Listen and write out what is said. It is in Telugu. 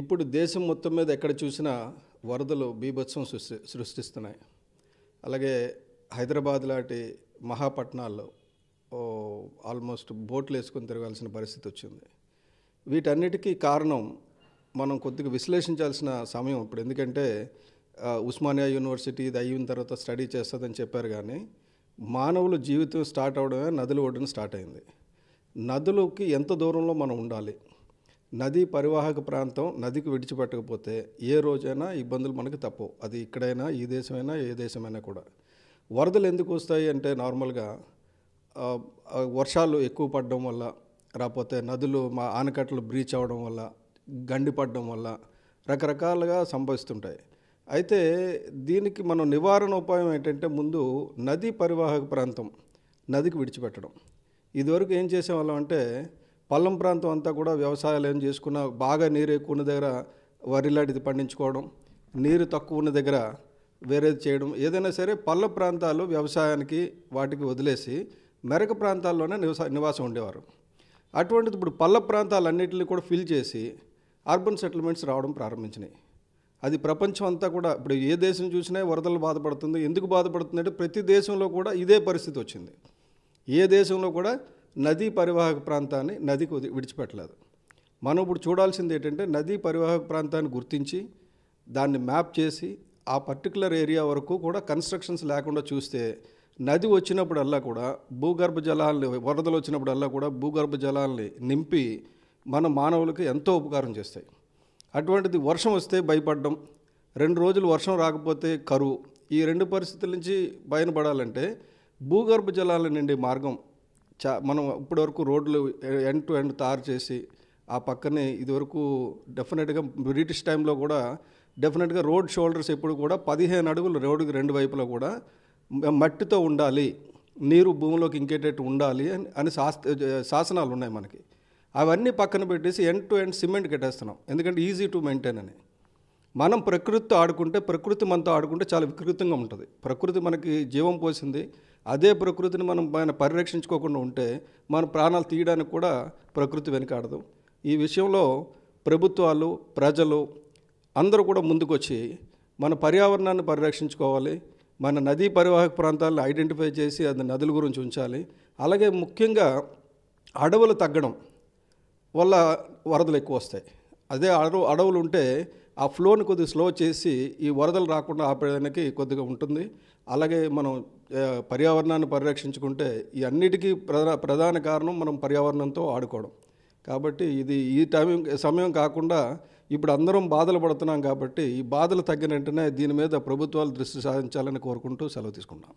ఇప్పుడు దేశం మొత్తం మీద ఎక్కడ చూసినా వరదలు బీభత్సం సృష్టి సృష్టిస్తున్నాయి అలాగే హైదరాబాద్ లాంటి మహాపట్నాల్లో ఆల్మోస్ట్ బోట్లు వేసుకొని తిరగాల్సిన పరిస్థితి వచ్చింది వీటన్నిటికీ కారణం మనం కొద్దిగా విశ్లేషించాల్సిన సమయం ఇప్పుడు ఎందుకంటే ఉస్మానియా యూనివర్సిటీ ఇది అయిన తర్వాత స్టడీ చేస్తుందని చెప్పారు కానీ మానవుల జీవితం స్టార్ట్ అవడమే నదులు ఒడ్డున స్టార్ట్ అయింది నదులకి ఎంత దూరంలో మనం ఉండాలి నదీ పరివాహక ప్రాంతం నదికి విడిచిపెట్టకపోతే ఏ రోజైనా ఇబ్బందులు మనకు తప్పవు అది ఇక్కడైనా ఈ దేశమైనా ఏ దేశమైనా కూడా వరదలు ఎందుకు వస్తాయి అంటే నార్మల్గా వర్షాలు ఎక్కువ పడడం వల్ల రాకపోతే నదులు మా ఆనకట్టలు బ్రీచ్ అవ్వడం వల్ల గండి పడడం వల్ల రకరకాలుగా సంభవిస్తుంటాయి అయితే దీనికి మనం నివారణ ఉపాయం ఏంటంటే ముందు నదీ పరివాహక ప్రాంతం నదికి విడిచిపెట్టడం ఇదివరకు ఏం చేసేవాళ్ళం అంటే పల్లం ప్రాంతం అంతా కూడా వ్యవసాయాలు ఏం చేసుకున్నా బాగా నీరు ఎక్కువ ఉన్న దగ్గర వరి లాంటిది పండించుకోవడం నీరు తక్కువ ఉన్న దగ్గర వేరేది చేయడం ఏదైనా సరే పల్ల ప్రాంతాలు వ్యవసాయానికి వాటికి వదిలేసి మెరక ప్రాంతాల్లోనే నివాస నివాసం ఉండేవారు అటువంటిది ఇప్పుడు పల్ల ప్రాంతాలన్నింటినీ కూడా ఫిల్ చేసి అర్బన్ సెటిల్మెంట్స్ రావడం ప్రారంభించినాయి అది ప్రపంచం అంతా కూడా ఇప్పుడు ఏ దేశం చూసినా వరదలు బాధపడుతుంది ఎందుకు బాధపడుతుంది అంటే ప్రతి దేశంలో కూడా ఇదే పరిస్థితి వచ్చింది ఏ దేశంలో కూడా నదీ పరివాహక ప్రాంతాన్ని నదికి విడిచిపెట్టలేదు మనం ఇప్పుడు చూడాల్సింది ఏంటంటే నదీ పరివాహక ప్రాంతాన్ని గుర్తించి దాన్ని మ్యాప్ చేసి ఆ పర్టికులర్ ఏరియా వరకు కూడా కన్స్ట్రక్షన్స్ లేకుండా చూస్తే నది వచ్చినప్పుడల్లా కూడా భూగర్భ జలాల్ని వరదలు వచ్చినప్పుడల్లా కూడా భూగర్భ జలాల్ని నింపి మన మానవులకు ఎంతో ఉపకారం చేస్తాయి అటువంటిది వర్షం వస్తే భయపడడం రెండు రోజులు వర్షం రాకపోతే కరువు ఈ రెండు పరిస్థితుల నుంచి బయటపడాలంటే భూగర్భ జలాల నుండి మార్గం చా మనం ఇప్పటివరకు రోడ్లు ఎండ్ టు ఎండ్ తారు చేసి ఆ పక్కనే ఇదివరకు డెఫినెట్గా బ్రిటిష్ టైంలో కూడా డెఫినెట్గా రోడ్ షోల్డర్స్ ఎప్పుడు కూడా పదిహేను అడుగులు రోడ్డుకి రెండు వైపులా కూడా మట్టితో ఉండాలి నీరు భూమిలోకి ఇంకేటట్టు ఉండాలి అని అని శాసనాలు ఉన్నాయి మనకి అవన్నీ పక్కన పెట్టేసి ఎండ్ టు ఎండ్ సిమెంట్ కట్టేస్తున్నాం ఎందుకంటే ఈజీ టు మెయింటైన్ అని మనం ప్రకృతితో ఆడుకుంటే ప్రకృతి మనతో ఆడుకుంటే చాలా వికృతంగా ఉంటుంది ప్రకృతి మనకి జీవం పోసింది అదే ప్రకృతిని మనం ఆయన పరిరక్షించుకోకుండా ఉంటే మన ప్రాణాలు తీయడానికి కూడా ప్రకృతి వెనకాడదు ఈ విషయంలో ప్రభుత్వాలు ప్రజలు అందరూ కూడా ముందుకొచ్చి మన పర్యావరణాన్ని పరిరక్షించుకోవాలి మన నదీ పరివాహక ప్రాంతాలను ఐడెంటిఫై చేసి అది నదుల గురించి ఉంచాలి అలాగే ముఖ్యంగా అడవులు తగ్గడం వల్ల వరదలు ఎక్కువ వస్తాయి అదే అడవు అడవులు ఉంటే ఆ ఫ్లోని కొద్దిగా స్లో చేసి ఈ వరదలు రాకుండా ఆపేదానికి కొద్దిగా ఉంటుంది అలాగే మనం పర్యావరణాన్ని పరిరక్షించుకుంటే ఈ అన్నిటికీ ప్రధాన ప్రధాన కారణం మనం పర్యావరణంతో ఆడుకోవడం కాబట్టి ఇది ఈ టైం సమయం కాకుండా ఇప్పుడు అందరం బాధలు పడుతున్నాం కాబట్టి ఈ బాధలు తగ్గిన వెంటనే దీని మీద ప్రభుత్వాలు దృష్టి సాధించాలని కోరుకుంటూ సెలవు తీసుకుంటాం